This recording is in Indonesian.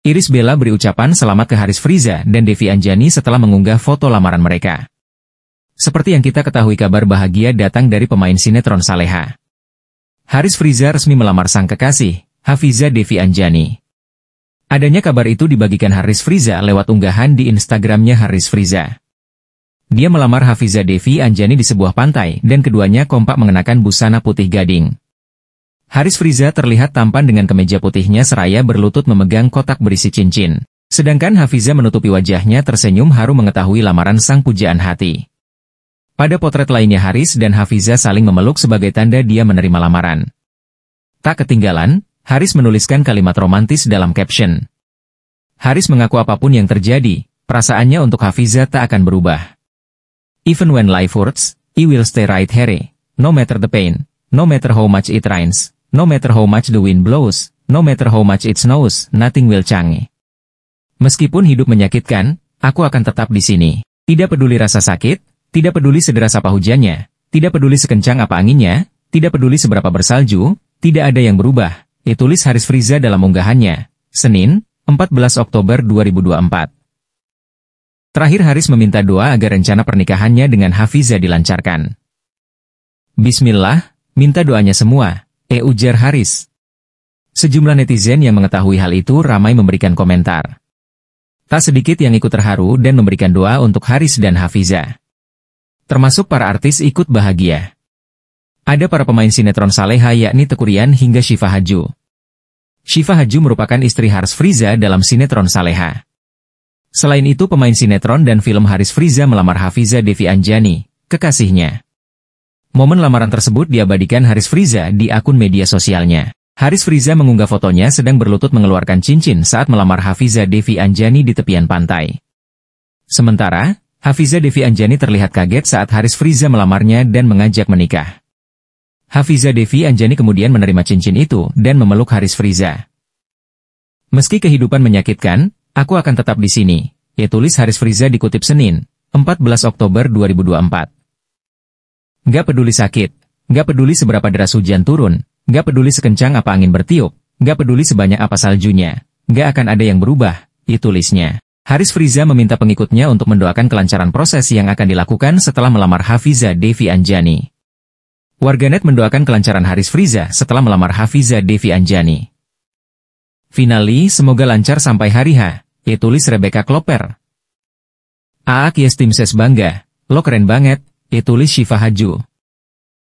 Iris Bella beri ucapan selamat ke Haris Friza dan Devi Anjani setelah mengunggah foto lamaran mereka. Seperti yang kita ketahui kabar bahagia datang dari pemain sinetron Saleha. Haris Friza resmi melamar sang kekasih, Hafiza Devi Anjani. Adanya kabar itu dibagikan Haris Friza lewat unggahan di Instagramnya Haris Friza. Dia melamar Hafiza Devi Anjani di sebuah pantai dan keduanya kompak mengenakan busana putih gading. Haris Friza terlihat tampan dengan kemeja putihnya seraya berlutut memegang kotak berisi cincin. Sedangkan Hafiza menutupi wajahnya tersenyum haru mengetahui lamaran sang pujaan hati. Pada potret lainnya Haris dan Hafiza saling memeluk sebagai tanda dia menerima lamaran. Tak ketinggalan, Haris menuliskan kalimat romantis dalam caption. Haris mengaku apapun yang terjadi, perasaannya untuk Hafiza tak akan berubah. Even when life hurts, I will stay right here, no matter the pain, no matter how much it rains. No matter how much the wind blows, no matter how much it snows, nothing will change. Meskipun hidup menyakitkan, aku akan tetap di sini. Tidak peduli rasa sakit, tidak peduli sederas apa hujannya, tidak peduli sekencang apa anginnya, tidak peduli seberapa bersalju, tidak ada yang berubah. Ditulis ya Haris Friza dalam unggahannya, Senin, 14 Oktober 2024. Terakhir Haris meminta doa agar rencana pernikahannya dengan Hafiza dilancarkan. Bismillah, minta doanya semua. E. Ujar Haris. Sejumlah netizen yang mengetahui hal itu ramai memberikan komentar. Tak sedikit yang ikut terharu dan memberikan doa untuk Haris dan Hafiza. Termasuk para artis ikut bahagia. Ada para pemain sinetron Saleha yakni Tekurian hingga Syifa Haju. Syifa Haju merupakan istri Haris Friza dalam sinetron Saleha. Selain itu pemain sinetron dan film Haris Friza melamar Hafiza Devi Anjani, kekasihnya. Momen lamaran tersebut diabadikan Haris Friza di akun media sosialnya. Haris Friza mengunggah fotonya sedang berlutut mengeluarkan cincin saat melamar Hafiza Devi Anjani di tepian pantai. Sementara, Hafiza Devi Anjani terlihat kaget saat Haris Friza melamarnya dan mengajak menikah. Hafiza Devi Anjani kemudian menerima cincin itu dan memeluk Haris Friza. Meski kehidupan menyakitkan, aku akan tetap di sini, ya tulis Haris Friza dikutip Senin, 14 Oktober 2024. Gak peduli sakit, gak peduli seberapa deras hujan turun, gak peduli sekencang apa angin bertiup, gak peduli sebanyak apa saljunya, gak akan ada yang berubah, ditulisnya. Haris Friza meminta pengikutnya untuk mendoakan kelancaran proses yang akan dilakukan setelah melamar Hafiza Devi Anjani. Warganet mendoakan kelancaran Haris Friza setelah melamar Hafiza Devi Anjani. Finally, semoga lancar sampai hari H, ya tulis Rebecca Klopper. Aak Yes Tim Ses bangga, lo keren banget, Itulis Syifa Haju.